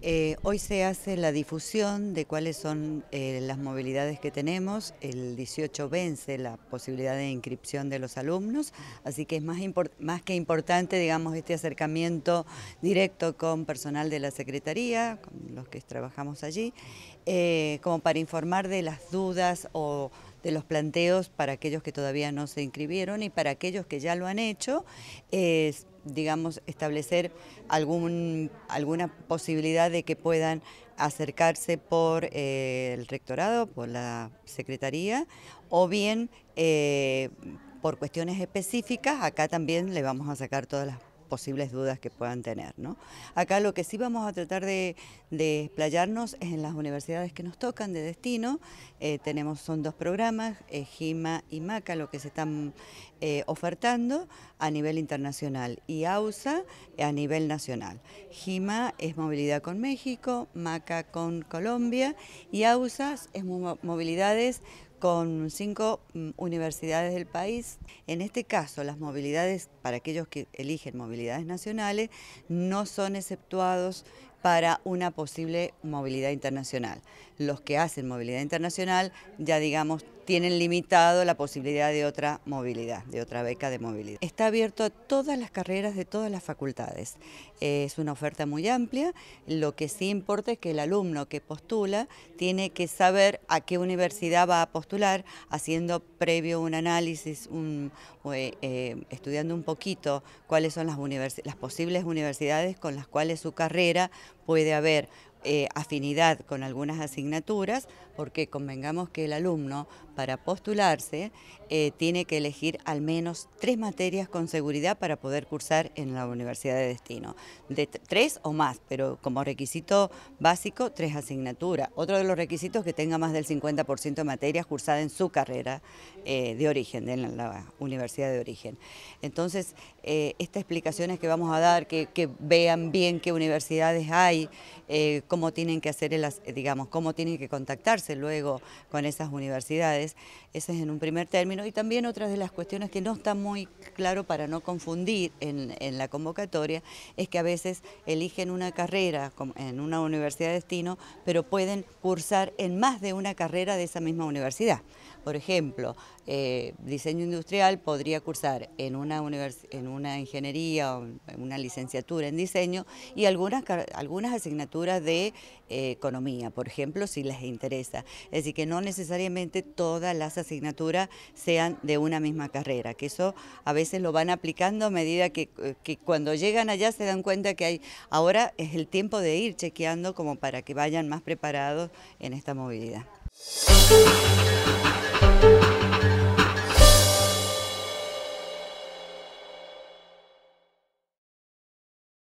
Eh, hoy se hace la difusión de cuáles son eh, las movilidades que tenemos. El 18 vence la posibilidad de inscripción de los alumnos, así que es más, que importante, digamos, este acercamiento directo con personal de la Secretaría, con los que trabajamos allí, eh, como para informar de las dudas o de los planteos para aquellos que todavía no se inscribieron y para aquellos que ya lo han hecho, es, digamos, establecer algún, alguna posibilidad de que puedan acercarse por eh, el rectorado, por la secretaría, o bien eh, por cuestiones específicas, acá también le vamos a sacar todas las posibles dudas que puedan tener. ¿no? Acá lo que sí vamos a tratar de, desplayarnos es en las universidades que nos tocan de destino. Eh, tenemos, son dos programas, eh, GIMA y MACA, lo que se están eh, ofertando a nivel internacional y AUSA a nivel nacional. GIMA es movilidad con México, MACA con Colombia y AUSA es movilidades con cinco mm, universidades del país. En este caso, las movilidades, para aquellos que eligen movilidades nacionales, no son exceptuados para una posible movilidad internacional. Los que hacen movilidad internacional ya digamos tienen limitado la posibilidad de otra movilidad, de otra beca de movilidad. Está abierto a todas las carreras de todas las facultades. Es una oferta muy amplia. Lo que sí importa es que el alumno que postula tiene que saber a qué universidad va a postular, haciendo previo un análisis, eh, eh, estudiando un poquito cuáles son las, las posibles universidades con las cuales su carrera puede haber eh, afinidad con algunas asignaturas, porque convengamos que el alumno para postularse eh, tiene que elegir al menos tres materias con seguridad para poder cursar en la universidad de destino. De tres o más, pero como requisito básico, tres asignaturas. Otro de los requisitos es que tenga más del 50% de materias cursadas en su carrera eh, de origen, en la universidad de origen. Entonces, estas explicaciones que vamos a dar, que, que vean bien qué universidades hay, cómo tienen que hacer, las eh, digamos, cómo tienen que contactarse luego con esas universidades. Ese es en un primer término. Y también otra de las cuestiones que no está muy claro para no confundir en, la convocatoria es que a veces eligen una carrera en una universidad de destino, pero pueden cursar en más de una carrera de esa misma universidad. Por ejemplo, eh, diseño industrial podría cursar en una, en una ingeniería o una licenciatura en diseño y algunas, algunas asignaturas de eh, economía, por ejemplo, si les interesa. Es decir, que no necesariamente todas las asignaturas sean de una misma carrera, que eso a veces lo van aplicando a medida que, cuando llegan allá se dan cuenta que hay, ahora es el tiempo de ir chequeando como para que vayan más preparados en esta movilidad.